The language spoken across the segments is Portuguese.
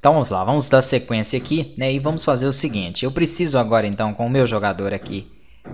Então vamos lá, vamos dar sequência aqui, né? E vamos fazer o seguinte, eu preciso agora então com o meu jogador aqui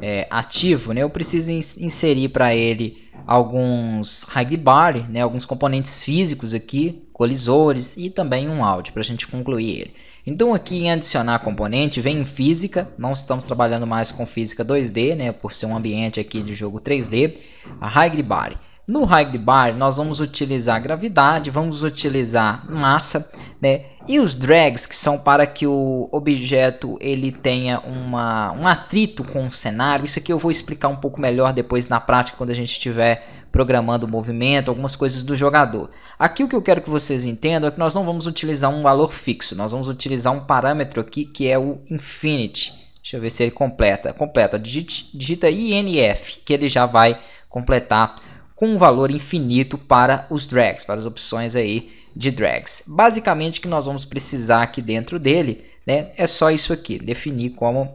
é, ativo, né? Eu preciso inserir para ele alguns Hagbari, né? Alguns componentes físicos aqui, colisores e também um áudio para a gente concluir ele. Então aqui em adicionar componente vem em física, não estamos trabalhando mais com física 2D, né? Por ser um ambiente aqui de jogo 3D, a bar. No bar nós vamos utilizar gravidade, vamos utilizar massa né? E os drags, que são para que o objeto ele tenha uma, um atrito com o cenário. Isso aqui eu vou explicar um pouco melhor depois na prática, quando a gente estiver programando o movimento, algumas coisas do jogador. Aqui o que eu quero que vocês entendam é que nós não vamos utilizar um valor fixo, nós vamos utilizar um parâmetro aqui que é o infinity. Deixa eu ver se ele completa. Completa, digita INF, que ele já vai completar com um valor infinito para os drags, para as opções aí de drags. Basicamente, o que nós vamos precisar aqui dentro dele né, é só isso aqui, definir como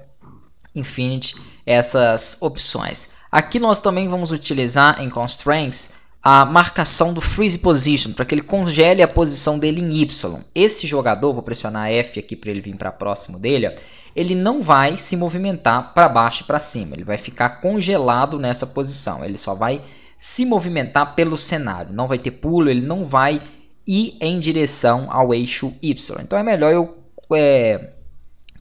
infinite essas opções. Aqui nós também vamos utilizar em constraints a marcação do freeze position, para que ele congele a posição dele em Y. Esse jogador, vou pressionar F aqui para ele vir para próximo dele, ele não vai se movimentar para baixo e para cima, ele vai ficar congelado nessa posição, ele só vai se movimentar pelo cenário. Não vai ter pulo, ele não vai ir em direção ao eixo Y. Então é melhor eu é,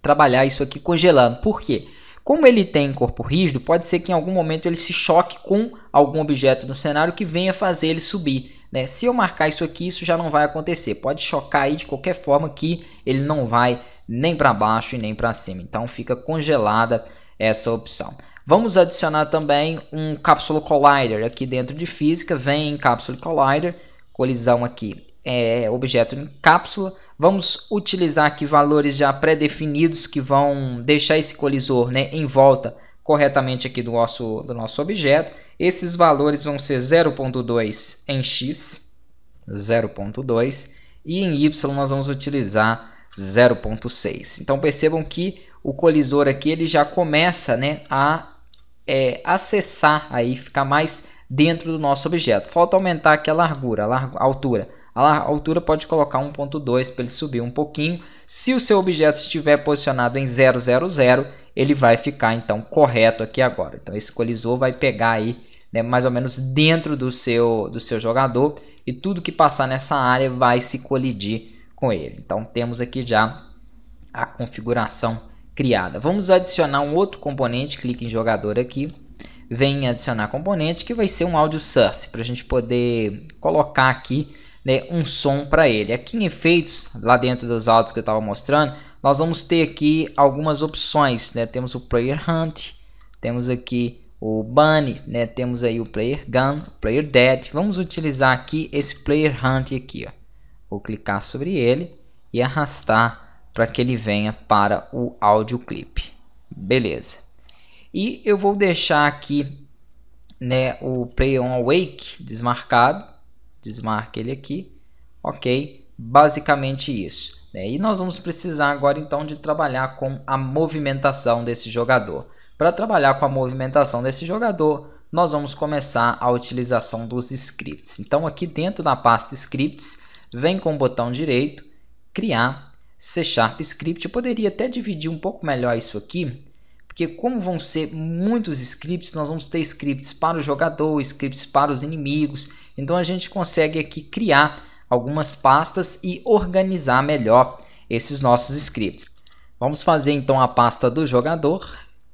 trabalhar isso aqui congelando. Por quê? Como ele tem corpo rígido, pode ser que em algum momento ele se choque com algum objeto no cenário que venha fazer ele subir. Né? Se eu marcar isso aqui, isso já não vai acontecer. Pode chocar aí de qualquer forma que ele não vai nem para baixo e nem para cima. Então fica congelada essa opção. Vamos adicionar também um Capsule Collider aqui dentro de física, vem em Capsule Collider, colisão aqui é objeto em cápsula. Vamos utilizar aqui valores já pré-definidos que vão deixar esse colisor né, em volta corretamente aqui do nosso, do nosso objeto. Esses valores vão ser 0.2 em x, 0.2, e em y nós vamos utilizar 0.6. Então percebam que o colisor aqui ele já começa né, a é, acessar aí, ficar mais dentro do nosso objeto. Falta aumentar aqui a largura, a, larg a altura. A, altura pode colocar 1.2 para ele subir um pouquinho. Se o seu objeto estiver posicionado em 000, ele vai ficar então correto aqui agora. Então esse colisor vai pegar aí né, mais ou menos dentro do seu, do seu jogador e tudo que passar nessa área vai se colidir com ele. Então temos aqui já a configuração criada. Vamos adicionar um outro componente, clique em jogador aqui, vem adicionar componente, que vai ser um áudio source, para a gente poder colocar aqui né, um som para ele. Aqui em efeitos, lá dentro dos áudios que eu estava mostrando, nós vamos ter aqui algumas opções, né? temos o Player Hunt, temos aqui o Bunny, né? temos aí o Player Gun, Player Dead, vamos utilizar aqui esse Player Hunt aqui, ó. vou clicar sobre ele e arrastar para que ele venha para o áudio clipe. Beleza. E eu vou deixar aqui né, o Play on Awake desmarcado. Desmarque ele aqui. Ok, basicamente isso. Né? E nós vamos precisar agora então de trabalhar com a movimentação desse jogador. Para trabalhar com a movimentação desse jogador, nós vamos começar a utilização dos scripts. Então aqui dentro da pasta scripts, vem com o botão direito, criar C Sharp Script. Eu poderia até dividir um pouco melhor isso aqui, porque como vão ser muitos scripts, nós vamos ter scripts para o jogador, scripts para os inimigos. Então a gente consegue aqui criar algumas pastas e organizar melhor esses nossos scripts. Vamos fazer então a pasta do jogador.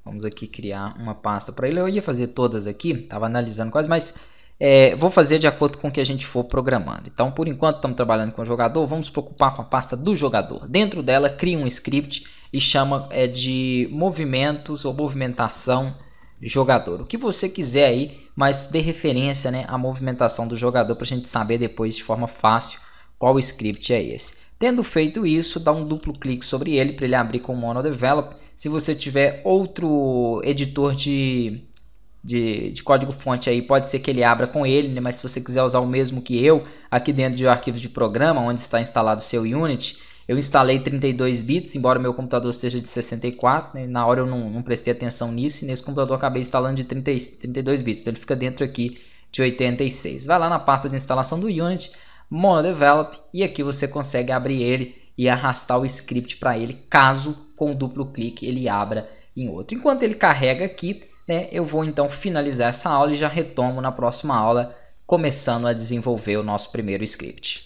Vamos aqui criar uma pasta para ele. Eu ia fazer todas aqui, estava analisando quase, mas é, vou fazer de acordo com o que a gente for programando. Então, por enquanto estamos trabalhando com o jogador, vamos preocupar com a pasta do jogador. Dentro dela, cria um script e chama é, de movimentos ou movimentação jogador. O que você quiser aí, mas dê referência né, à movimentação do jogador para a gente saber depois de forma fácil qual script é esse. Tendo feito isso, dá um duplo clique sobre ele para ele abrir com o MonoDevelop. Se você tiver outro editor de de, de código-fonte aí, pode ser que ele abra com ele, né? mas se você quiser usar o mesmo que eu, aqui dentro de arquivo de programa, onde está instalado o seu Unity, eu instalei 32 bits, embora meu computador seja de 64, né? na hora eu não, não, prestei atenção nisso, e nesse computador acabei instalando de 30, 32 bits, então ele fica dentro aqui de 86. Vai lá na pasta de instalação do Unity, Monodevelop, e aqui você consegue abrir ele e arrastar o script para ele, caso com duplo clique ele abra em outro. Enquanto ele carrega aqui, né? Eu vou então finalizar essa aula e já retomo na próxima aula, começando a desenvolver o nosso primeiro script.